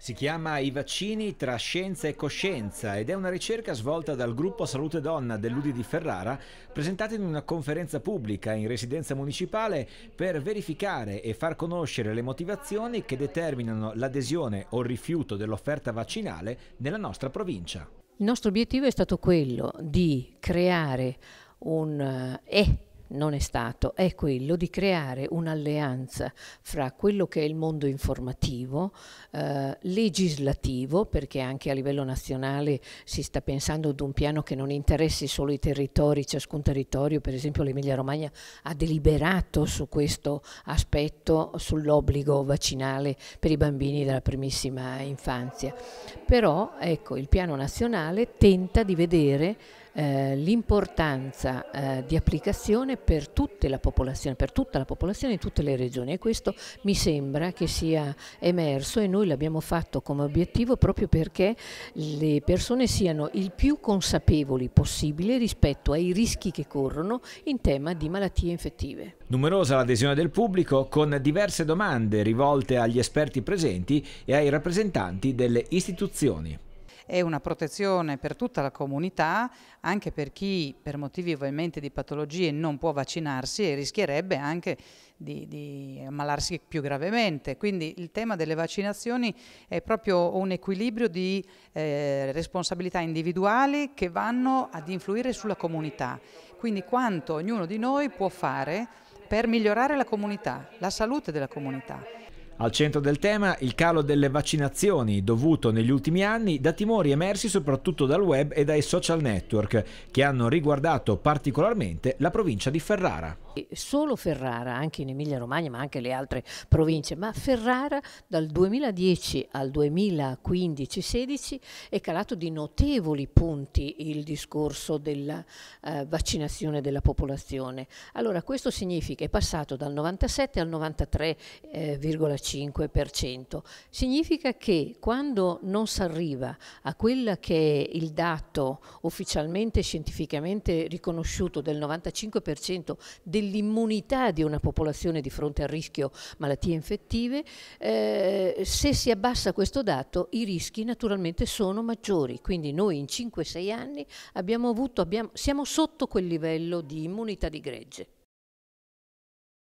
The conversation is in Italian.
Si chiama I vaccini tra scienza e coscienza ed è una ricerca svolta dal gruppo Salute Donna dell'Udi di Ferrara, presentata in una conferenza pubblica in residenza municipale per verificare e far conoscere le motivazioni che determinano l'adesione o il rifiuto dell'offerta vaccinale nella nostra provincia. Il nostro obiettivo è stato quello di creare un eh, E non è stato, è quello di creare un'alleanza fra quello che è il mondo informativo, eh, legislativo, perché anche a livello nazionale si sta pensando ad un piano che non interessi solo i territori, ciascun territorio, per esempio l'Emilia Romagna ha deliberato su questo aspetto, sull'obbligo vaccinale per i bambini della primissima infanzia. Però ecco, il piano nazionale tenta di vedere eh, l'importanza eh, di applicazione per, per tutta la popolazione in tutte le regioni e questo mi sembra che sia emerso e noi l'abbiamo fatto come obiettivo proprio perché le persone siano il più consapevoli possibile rispetto ai rischi che corrono in tema di malattie infettive. Numerosa l'adesione del pubblico con diverse domande rivolte agli esperti presenti e ai rappresentanti delle istituzioni è una protezione per tutta la comunità, anche per chi per motivi ovviamente di patologie non può vaccinarsi e rischierebbe anche di, di ammalarsi più gravemente. Quindi il tema delle vaccinazioni è proprio un equilibrio di eh, responsabilità individuali che vanno ad influire sulla comunità. Quindi quanto ognuno di noi può fare per migliorare la comunità, la salute della comunità. Al centro del tema il calo delle vaccinazioni dovuto negli ultimi anni da timori emersi soprattutto dal web e dai social network che hanno riguardato particolarmente la provincia di Ferrara. Solo Ferrara, anche in Emilia Romagna, ma anche le altre province, ma Ferrara dal 2010 al 2015-16 è calato di notevoli punti il discorso della eh, vaccinazione della popolazione. Allora questo significa che è passato dal 97 al 93,5%. Eh, significa che quando non si arriva a quello che è il dato ufficialmente scientificamente riconosciuto del 95% degli dell'immunità di una popolazione di fronte al rischio malattie infettive, eh, se si abbassa questo dato i rischi naturalmente sono maggiori, quindi noi in 5-6 anni abbiamo avuto, abbiamo, siamo sotto quel livello di immunità di gregge.